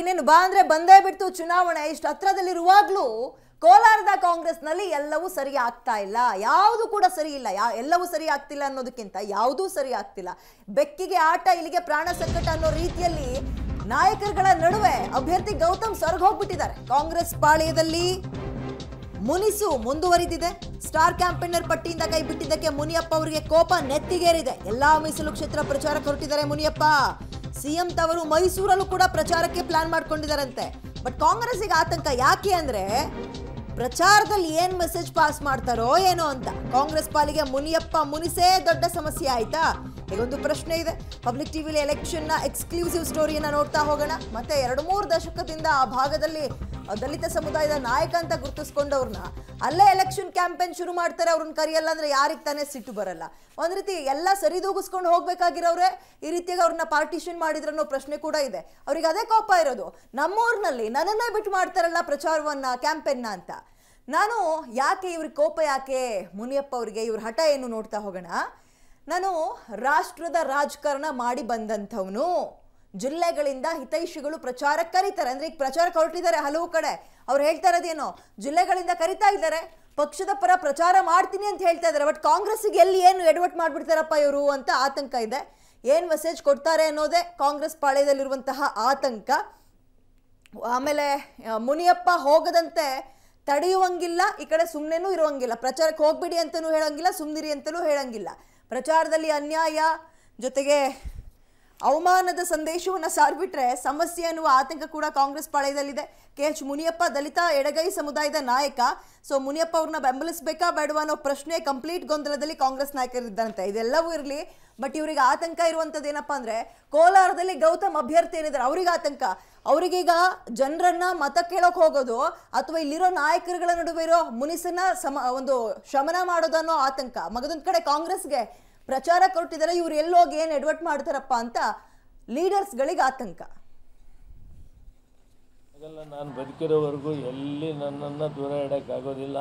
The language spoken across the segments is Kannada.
ಇನ್ನೇನು ಬಾ ಅಂದ್ರೆ ಬಂದೇ ಬಿಡ್ತು ಚುನಾವಣೆ ಇಷ್ಟು ಹತ್ರದಲ್ಲಿರುವಾಗ್ಲೂ ಕೋಲಾರದ ಕಾಂಗ್ರೆಸ್ನಲ್ಲಿ ಎಲ್ಲವೂ ಸರಿ ಆಗ್ತಾ ಇಲ್ಲ ಯಾವುದು ಕೂಡ ಸರಿ ಇಲ್ಲ ಯಾ ಎಲ್ಲವೂ ಸರಿ ಆಗ್ತಿಲ್ಲ ಅನ್ನೋದಕ್ಕಿಂತ ಯಾವುದೂ ಸರಿ ಆಗ್ತಿಲ್ಲ ಬೆಕ್ಕಿಗೆ ಆಟ ಇಲ್ಲಿಗೆ ಪ್ರಾಣ ಸಂಕಟ ಅನ್ನೋ ರೀತಿಯಲ್ಲಿ ನಾಯಕರುಗಳ ನಡುವೆ ಅಭ್ಯರ್ಥಿ ಗೌತಮ್ ಸ್ವರ್ಗ ಹೋಗ್ಬಿಟ್ಟಿದ್ದಾರೆ ಕಾಂಗ್ರೆಸ್ ಪಾಳ್ಯದಲ್ಲಿ ಮುನಿಸು ಮುಂದುವರಿದಿದೆ ಸ್ಟಾರ್ ಕ್ಯಾಂಪೇನರ್ ಪಟ್ಟಿಯಿಂದ ಕೈ ಬಿಟ್ಟಿದ್ದಕ್ಕೆ ಮುನಿಯಪ್ಪ ಅವರಿಗೆ ಕೋಪ ನೆತ್ತಿಗೇರಿದೆ ಎಲ್ಲಾ ಮೀಸಲು ಕ್ಷೇತ್ರ ಪ್ರಚಾರ ಕೊರಟಿದ್ದಾರೆ ಮುನಿಯಪ್ಪ ಸಿಎಂ ತವರು ಮೈಸೂರಲ್ಲೂ ಕೂಡ ಪ್ರಚಾರಕ್ಕೆ ಪ್ಲಾನ್ ಮಾಡ್ಕೊಂಡಿದ್ದಾರಂತೆ ಬಟ್ ಕಾಂಗ್ರೆಸ್ಸಿಗೆ ಆತಂಕ ಯಾಕೆ ಅಂದ್ರೆ ಪ್ರಚಾರದಲ್ಲಿ ಏನ್ ಮೆಸೇಜ್ ಪಾಸ್ ಮಾಡ್ತಾರೋ ಏನೋ ಅಂತ ಕಾಂಗ್ರೆಸ್ ಪಾಲಿಗೆ ಮುನಿಯಪ್ಪ ಮುನಿಸೇ ದೊಡ್ಡ ಸಮಸ್ಯೆ ಆಯ್ತಾ ಇದೊಂದು ಪ್ರಶ್ನೆ ಇದೆ ಪಬ್ಲಿಕ್ ಟಿವಿಲಿ ಎಲೆಕ್ಷನ್ನ ಎಕ್ಸ್ಕ್ಲೂಸಿವ್ ಸ್ಟೋರಿಯನ್ನ ನೋಡ್ತಾ ಹೋಗೋಣ ಮತ್ತೆ ಎರಡು ಮೂರು ದಶಕದಿಂದ ಆ ಭಾಗದಲ್ಲಿ ದಲಿತ ಸಮುದಾಯದ ನಾಯಕ ಅಂತ ಗುರುತಿಸ್ಕೊಂಡವ್ರನ್ನ ಅಲ್ಲೇ ಎಲೆಕ್ಷನ್ ಕ್ಯಾಂಪೇನ್ ಶುರು ಮಾಡ್ತಾರೆ ಅವ್ರನ್ನ ಕರೆಯಲ್ಲ ಅಂದ್ರೆ ಯಾರಿಗೆ ತಾನೇ ಸಿಟ್ಟು ಬರಲ್ಲ ಒಂದ್ ರೀತಿ ಎಲ್ಲ ಸರಿದೂಗಿಸ್ಕೊಂಡು ಹೋಗ್ಬೇಕಾಗಿರೋರೆ ಈ ರೀತಿಯಾಗಿ ಅವ್ರನ್ನ ಪಾರ್ಟಿಷನ್ ಮಾಡಿದ್ರ ಅನ್ನೋ ಪ್ರಶ್ನೆ ಕೂಡ ಇದೆ ಅವ್ರಿಗೆ ಅದೇ ಕೋಪ ಇರೋದು ನಮ್ಮೂರಿನಲ್ಲಿ ನನ್ನನ್ನೇ ಬಿಟ್ಟು ಮಾಡ್ತಾರಲ್ಲ ಪ್ರಚಾರವನ್ನ ಕ್ಯಾಂಪೇನ್ನ ಅಂತ ನಾನು ಯಾಕೆ ಇವ್ರಿಗೆ ಕೋಪ ಯಾಕೆ ಮುನಿಯಪ್ಪ ಅವರಿಗೆ ಇವ್ರ ಹಠ ಏನು ನೋಡ್ತಾ ಹೋಗೋಣ ನಾನು ರಾಷ್ಟ್ರದ ರಾಜಕಾರಣ ಮಾಡಿ ಬಂದಂಥವನು ಜಿಲ್ಲೆಗಳಿಂದ ಹಿತೈಷಿಗಳು ಪ್ರಚಾರ ಕರೀತಾರೆ ಅಂದ್ರೆ ಈಗ ಪ್ರಚಾರಕ್ಕೆ ಹೊರಟಿದ್ದಾರೆ ಹಲವು ಕಡೆ ಅವ್ರು ಹೇಳ್ತಾ ಇರೋದೇನೋ ಜಿಲ್ಲೆಗಳಿಂದ ಕರಿತಾ ಇದ್ದಾರೆ ಪಕ್ಷದ ಪರ ಪ್ರಚಾರ ಮಾಡ್ತೀನಿ ಅಂತ ಹೇಳ್ತಾ ಇದ್ದಾರೆ ಬಟ್ ಕಾಂಗ್ರೆಸ್ಗೆ ಎಲ್ಲಿ ಏನು ಎಡವಟ್ ಮಾಡಿಬಿಡ್ತಾರಪ್ಪ ಇವರು ಅಂತ ಆತಂಕ ಇದೆ ಏನು ಮೆಸೇಜ್ ಕೊಡ್ತಾರೆ ಅನ್ನೋದೇ ಕಾಂಗ್ರೆಸ್ ಪಾಳ್ಯದಲ್ಲಿರುವಂತಹ ಆತಂಕ ಆಮೇಲೆ ಮುನಿಯಪ್ಪ ಹೋಗದಂತೆ ತಡೆಯುವಂಗಿಲ್ಲ ಈ ಕಡೆ ಸುಮ್ಮನೆನೂ ಇರುವಂಗಿಲ್ಲ ಪ್ರಚಾರಕ್ಕೆ ಹೋಗ್ಬಿಡಿ ಅಂತಲೂ ಹೇಳೋಂಗಿಲ್ಲ ಸುಮ್ಮನಿರಿ ಅಂತಲೂ ಹೇಳೋಂಗಿಲ್ಲ ಪ್ರಚಾರದಲ್ಲಿ ಅನ್ಯಾಯ ಜೊತೆಗೆ ಅವಮಾನದ ಸಂದೇಶವನ್ನು ಸಾರ್ಬಿಟ್ರೆ ಸಮಸ್ಯೆ ಅನ್ನುವ ಆತಂಕ ಕೂಡ ಕಾಂಗ್ರೆಸ್ ಪಾಳಯದಲ್ಲಿದೆ ಕೆ ಎಚ್ ಮುನಿಯಪ್ಪ ದಲಿತ ಎಡಗೈ ಸಮುದಾಯದ ನಾಯಕ ಸೊ ಮುನಿಯಪ್ಪ ಅವ್ರನ್ನ ಬೆಂಬಲಿಸಬೇಕಾ ಬೇಡವಾ ಅನ್ನೋ ಪ್ರಶ್ನೆ ಕಂಪ್ಲೀಟ್ ಗೊಂದಲದಲ್ಲಿ ಕಾಂಗ್ರೆಸ್ ನಾಯಕರಿದ್ದಂತೆ ಇದೆಲ್ಲವೂ ಇರಲಿ ಬಟ್ ಇವರಿಗೆ ಆತಂಕ ಇರುವಂಥದ್ದು ಏನಪ್ಪ ಅಂದರೆ ಕೋಲಾರದಲ್ಲಿ ಗೌತಮ್ ಅಭ್ಯರ್ಥಿ ಏನಿದ್ದಾರೆ ಅವ್ರಿಗೆ ಆತಂಕ ಅವರಿಗೀಗ ಜನರನ್ನ ಮತ ಕೇಳೋಕೆ ಹೋಗೋದು ಅಥವಾ ಇಲ್ಲಿರೋ ನಾಯಕರುಗಳ ನಡುವೆ ಇರೋ ಮುನಿಸನ್ನ ಸಮ ಒಂದು ಶಮನ ಮಾಡೋದನ್ನೋ ಆತಂಕ ಮಗದೊಂದು ಕಡೆ ಕಾಂಗ್ರೆಸ್ಗೆ ಪ್ರಚಾರ ಕೊಟ್ಟಿದ್ದಾರೆ ಇವ್ರು ಎಲ್ಲೋಗಿ ಏನು ಎಡ್ವರ್ಟ್ ಮಾಡ್ತಾರಪ್ಪ ಅಂತ ಲೀಡರ್ಸ್ಗಳಿಗೆ ಆತಂಕ ನಾನು ಬದುಕಿರೋವರೆಗೂ ಎಲ್ಲಿ ನನ್ನನ್ನು ದೂರ ಇಡೋಕ್ಕಾಗೋದಿಲ್ಲ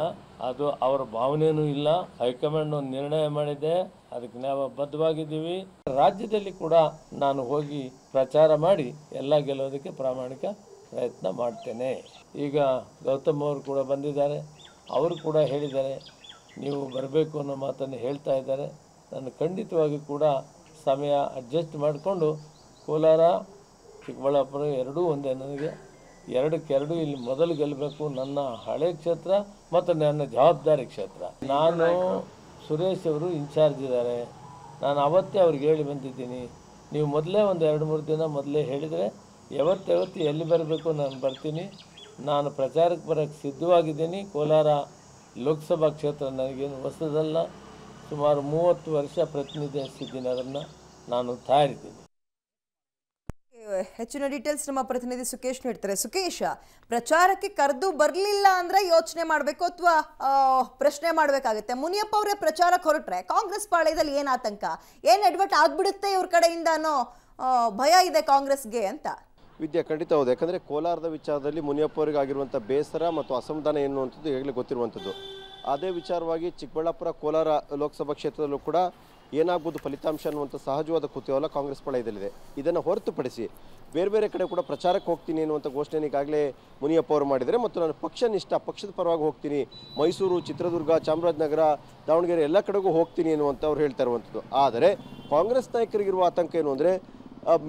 ಅದು ಅವರ ಭಾವನೆಯೂ ಇಲ್ಲ ಹೈಕಮಾಂಡ್ ಒಂದು ನಿರ್ಣಯ ಮಾಡಿದೆ ಅದಕ್ಕೆ ನಾವು ಬದ್ಧವಾಗಿದ್ದೀವಿ ರಾಜ್ಯದಲ್ಲಿ ಕೂಡ ನಾನು ಹೋಗಿ ಪ್ರಚಾರ ಮಾಡಿ ಎಲ್ಲ ಗೆಲ್ಲೋದಕ್ಕೆ ಪ್ರಾಮಾಣಿಕ ಪ್ರಯತ್ನ ಮಾಡ್ತೇನೆ ಈಗ ಗೌತಮ್ ಅವರು ಕೂಡ ಬಂದಿದ್ದಾರೆ ಅವರು ಕೂಡ ಹೇಳಿದ್ದಾರೆ ನೀವು ಬರಬೇಕು ಅನ್ನೋ ಮಾತನ್ನು ಹೇಳ್ತಾ ಇದ್ದಾರೆ ನಾನು ಖಂಡಿತವಾಗಿ ಕೂಡ ಸಮಯ ಅಡ್ಜಸ್ಟ್ ಮಾಡಿಕೊಂಡು ಕೋಲಾರ ಚಿಕ್ಕಬಳ್ಳಾಪುರ ಎರಡೂ ಒಂದೇ ನನಗೆ ಎರಡಕ್ಕೆ ಎರಡು ಇಲ್ಲಿ ಮೊದಲು ಗೆಲ್ಲಬೇಕು ನನ್ನ ಹಳೆ ಕ್ಷೇತ್ರ ಮತ್ತು ನನ್ನ ಜವಾಬ್ದಾರಿ ಕ್ಷೇತ್ರ ನಾನು ಸುರೇಶ್ ಅವರು ಇನ್ಚಾರ್ಜ್ ಇದ್ದಾರೆ ನಾನು ಅವತ್ತೇ ಅವ್ರಿಗೆ ಹೇಳಿ ಬಂದಿದ್ದೀನಿ ನೀವು ಮೊದಲೇ ಒಂದು ಎರಡು ಮೂರು ದಿನ ಮೊದಲೇ ಹೇಳಿದರೆ ಯಾವತ್ತು ಎಲ್ಲಿ ಬರಬೇಕು ನಾನು ಬರ್ತೀನಿ ನಾನು ಪ್ರಚಾರಕ್ಕೆ ಬರೋಕ್ಕೆ ಸಿದ್ಧವಾಗಿದ್ದೀನಿ ಕೋಲಾರ ಲೋಕಸಭಾ ಕ್ಷೇತ್ರ ನನಗೇನು ಹೊಸದಲ್ಲ ಸುಮಾರು ಮೂವತ್ತು ವರ್ಷ ಅದನ್ನು ನಾನು ತಯಾರಿದ್ದೀನಿ ಹೆಚ್ಚಿನ ಡೀಟೇಲ್ಸ್ ನಮ್ಮ ಪ್ರತಿನಿಧಿ ಸುಕೇಶ್ ನೀಡ್ತಾರೆ ಸುಕೇಶ ಪ್ರಚಾರಕ್ಕೆ ಕರೆದು ಬರಲಿಲ್ಲ ಅಂದ್ರೆ ಯೋಚನೆ ಮಾಡಬೇಕು ಅಥವಾ ಪ್ರಶ್ನೆ ಮಾಡಬೇಕಾಗುತ್ತೆ ಮುನಿಯಪ್ಪ ಅವರೇ ಪ್ರಚಾರಕ್ಕೆ ಹೊರಟ್ರೆ ಕಾಂಗ್ರೆಸ್ ಪಾಳ್ಯದಲ್ಲಿ ಏನು ಆತಂಕ ಏನು ಅಡ್ವರ್ಟ್ ಆಗ್ಬಿಡುತ್ತೆ ಇವ್ರ ಕಡೆಯಿಂದ ಅನ್ನೋ ಭಯ ಇದೆ ಕಾಂಗ್ರೆಸ್ಗೆ ಅಂತ ವಿದ್ಯೆ ಖಂಡಿತ ಹೌದು ಯಾಕಂದರೆ ಕೋಲಾರದ ವಿಚಾರದಲ್ಲಿ ಮುನಿಯಪ್ಪ ಅವರಿಗೆ ಆಗಿರುವಂಥ ಬೇಸರ ಮತ್ತು ಅಸಮಾಧಾನ ಎನ್ನುವಂಥದ್ದು ಈಗಲೇ ಗೊತ್ತಿರುವಂಥದ್ದು ಅದೇ ವಿಚಾರವಾಗಿ ಚಿಕ್ಕಬಳ್ಳಾಪುರ ಕೋಲಾರ ಲೋಕಸಭಾ ಕ್ಷೇತ್ರದಲ್ಲೂ ಕೂಡ ಏನಾಗ್ಬೋದು ಫಲಿತಾಂಶ ಅನ್ನುವಂಥ ಸಹಜವಾದ ಕುತೂಹಲ ಕಾಂಗ್ರೆಸ್ ಪಳಯದಲ್ಲಿದೆ ಇದನ್ನು ಹೊರತುಪಡಿಸಿ ಬೇರೆ ಬೇರೆ ಕಡೆ ಕೂಡ ಪ್ರಚಾರಕ್ಕೆ ಹೋಗ್ತೀನಿ ಅನ್ನುವಂಥ ಘೋಷಣೆ ಈಗಾಗಲೇ ಮುನಿಯಪ್ಪ ಅವರು ಮಾಡಿದರೆ ಮತ್ತು ನಾನು ಪಕ್ಷ ನಿಷ್ಠ ಪಕ್ಷದ ಪರವಾಗಿ ಹೋಗ್ತೀನಿ ಮೈಸೂರು ಚಿತ್ರದುರ್ಗ ಚಾಮರಾಜನಗರ ದಾವಣಗೆರೆ ಎಲ್ಲ ಕಡೆಗೂ ಹೋಗ್ತೀನಿ ಅನ್ನುವಂಥ ಅವ್ರು ಹೇಳ್ತಾ ಇರುವಂಥದ್ದು ಆದರೆ ಕಾಂಗ್ರೆಸ್ ನಾಯಕರಿಗಿರುವ ಆತಂಕ ಏನು ಅಂದರೆ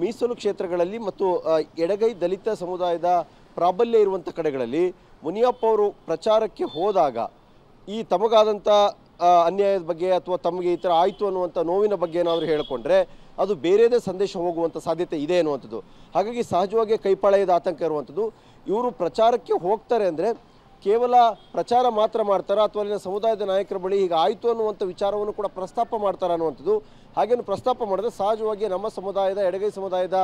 ಮೀಸಲು ಕ್ಷೇತ್ರಗಳಲ್ಲಿ ಮತ್ತು ಎಡಗೈ ದಲಿತ ಸಮುದಾಯದ ಪ್ರಾಬಲ್ಯ ಇರುವಂಥ ಕಡೆಗಳಲ್ಲಿ ಮುನಿಯಪ್ಪ ಅವರು ಪ್ರಚಾರಕ್ಕೆ ಹೋದಾಗ ಈ ತಮಗಾದಂಥ ಅನ್ಯಾಯದ ಬಗ್ಗೆ ಅಥವಾ ತಮಗೆ ಈ ಥರ ಆಯಿತು ಅನ್ನುವಂಥ ನೋವಿನ ಬಗ್ಗೆ ಏನಾದರೂ ಹೇಳಿಕೊಂಡ್ರೆ ಅದು ಬೇರೆದೇ ಸಂದೇಶ ಹೋಗುವಂಥ ಸಾಧ್ಯತೆ ಇದೆ ಅನ್ನುವಂಥದ್ದು ಹಾಗಾಗಿ ಸಹಜವಾಗಿ ಕೈಪಾಳೆಯದ ಆತಂಕ ಇರುವಂಥದ್ದು ಇವರು ಪ್ರಚಾರಕ್ಕೆ ಹೋಗ್ತಾರೆ ಅಂದರೆ ಕೇವಲ ಪ್ರಚಾರ ಮಾತ್ರ ಮಾಡ್ತಾರಾ ಅಥವಾ ಅಲ್ಲಿನ ಸಮುದಾಯದ ನಾಯಕರ ಬಳಿ ಈಗ ಆಯಿತು ಅನ್ನುವಂಥ ವಿಚಾರವನ್ನು ಕೂಡ ಪ್ರಸ್ತಾಪ ಮಾಡ್ತಾರೆ ಅನ್ನುವಂಥದ್ದು ಹಾಗೇನು ಪ್ರಸ್ತಾಪ ಮಾಡಿದ್ರೆ ಸಹಜವಾಗಿ ನಮ್ಮ ಸಮುದಾಯದ ಎಡಗೈ ಸಮುದಾಯದ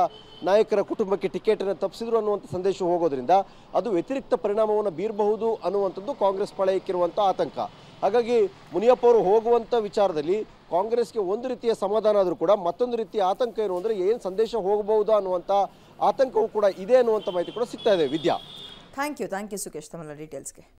ನಾಯಕರ ಕುಟುಂಬಕ್ಕೆ ಟಿಕೆಟನ್ನು ತಪ್ಪಿಸಿದ್ರು ಅನ್ನುವಂಥ ಸಂದೇಶ ಹೋಗೋದ್ರಿಂದ ಅದು ವ್ಯತಿರಿಕ್ತ ಪರಿಣಾಮವನ್ನು ಬೀರಬಹುದು ಅನ್ನುವಂಥದ್ದು ಕಾಂಗ್ರೆಸ್ ಪಾಳೆಯಕ್ಕಿರುವಂಥ ಆತಂಕ ಹಾಗಾಗಿ ಮುನಿಯಪ್ಪ ಅವರು ಹೋಗುವಂಥ ವಿಚಾರದಲ್ಲಿ ಕಾಂಗ್ರೆಸ್ಗೆ ಒಂದು ರೀತಿಯ ಸಮಾಧಾನ ಆದರೂ ಕೂಡ ಮತ್ತೊಂದು ರೀತಿಯ ಆತಂಕ ಏನು ಅಂದರೆ ಏನು ಸಂದೇಶ ಹೋಗಬಹುದಾ ಅನ್ನುವಂಥ ಆತಂಕವೂ ಕೂಡ ಇದೆ ಅನ್ನುವಂಥ ಮಾಹಿತಿ ಕೂಡ ಸಿಗ್ತಾ ಇದೆ Vidya thank you thank you Sukesh तमला डिटेल्स के